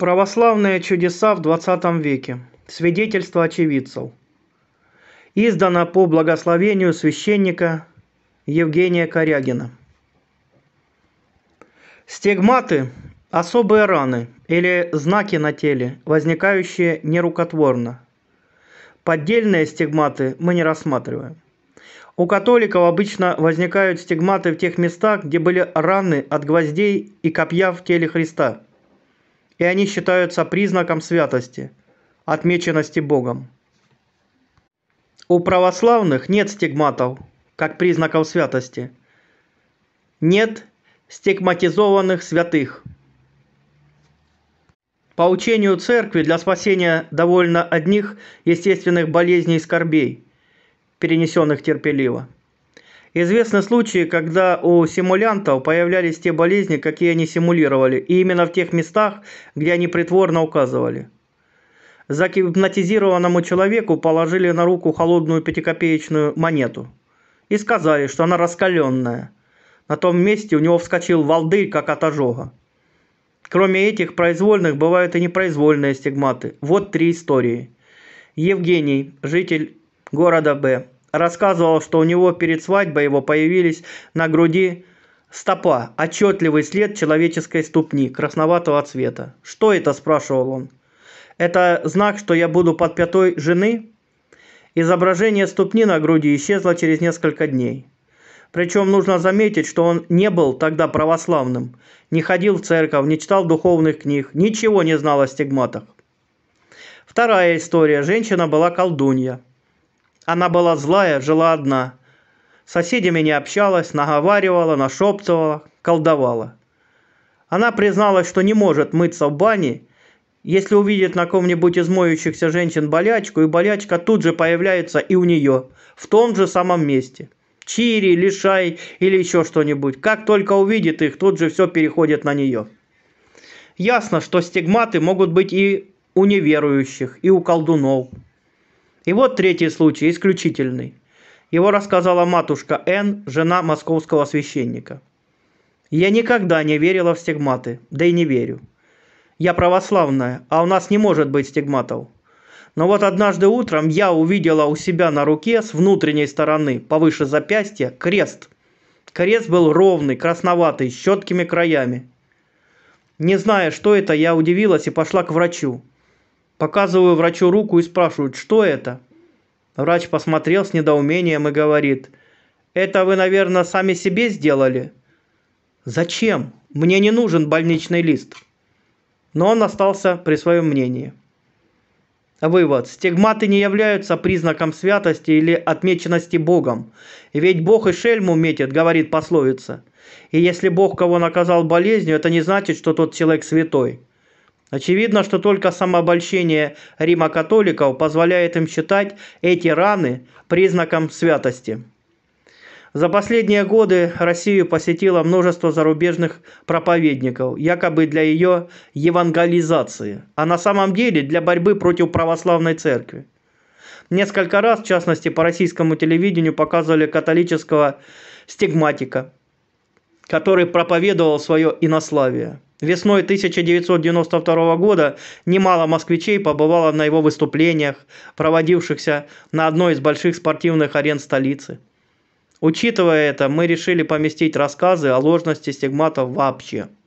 Православные чудеса в 20 веке. Свидетельство очевидцев. Издано по благословению священника Евгения Корягина. Стигматы – особые раны или знаки на теле, возникающие нерукотворно. Поддельные стигматы мы не рассматриваем. У католиков обычно возникают стигматы в тех местах, где были раны от гвоздей и копья в теле Христа – и они считаются признаком святости, отмеченности Богом. У православных нет стигматов, как признаков святости. Нет стигматизованных святых. По учению церкви для спасения довольно одних естественных болезней и скорбей, перенесенных терпеливо – Известны случаи, когда у симулянтов появлялись те болезни, какие они симулировали, и именно в тех местах, где они притворно указывали. Загипнотизированному человеку положили на руку холодную пятикопеечную монету и сказали, что она раскаленная. На том месте у него вскочил волдырь, как от ожога. Кроме этих произвольных, бывают и непроизвольные стигматы. Вот три истории. Евгений, житель города Б, рассказывал, что у него перед свадьбой его появились на груди стопа, отчетливый след человеческой ступни, красноватого цвета. «Что это?» – спрашивал он. «Это знак, что я буду под пятой жены?» Изображение ступни на груди исчезло через несколько дней. Причем нужно заметить, что он не был тогда православным, не ходил в церковь, не читал духовных книг, ничего не знал о стигматах. Вторая история. Женщина была колдунья. Она была злая, жила одна. С соседями не общалась, наговаривала, нашептывала, колдовала. Она призналась, что не может мыться в бане, если увидит на ком-нибудь из моющихся женщин болячку, и болячка тут же появляется и у нее, в том же самом месте. Чири, лишай или еще что-нибудь. Как только увидит их, тут же все переходит на нее. Ясно, что стигматы могут быть и у неверующих, и у колдунов – и вот третий случай, исключительный. Его рассказала матушка Н, жена московского священника. «Я никогда не верила в стигматы, да и не верю. Я православная, а у нас не может быть стигматов. Но вот однажды утром я увидела у себя на руке с внутренней стороны, повыше запястья, крест. Крест был ровный, красноватый, с четкими краями. Не зная, что это, я удивилась и пошла к врачу. Показываю врачу руку и спрашивают, что это? Врач посмотрел с недоумением и говорит, «Это вы, наверное, сами себе сделали?» «Зачем? Мне не нужен больничный лист». Но он остался при своем мнении. Вывод. Стигматы не являются признаком святости или отмеченности Богом. Ведь Бог и шельму метит, говорит пословица. И если Бог кого наказал болезнью, это не значит, что тот человек святой. Очевидно, что только самообольщение рима-католиков позволяет им считать эти раны признаком святости. За последние годы Россию посетило множество зарубежных проповедников, якобы для ее евангелизации, а на самом деле для борьбы против православной церкви. Несколько раз, в частности, по российскому телевидению показывали католического стигматика – который проповедовал свое инославие. Весной 1992 года немало москвичей побывало на его выступлениях, проводившихся на одной из больших спортивных арен столицы. Учитывая это, мы решили поместить рассказы о ложности стигматов вообще –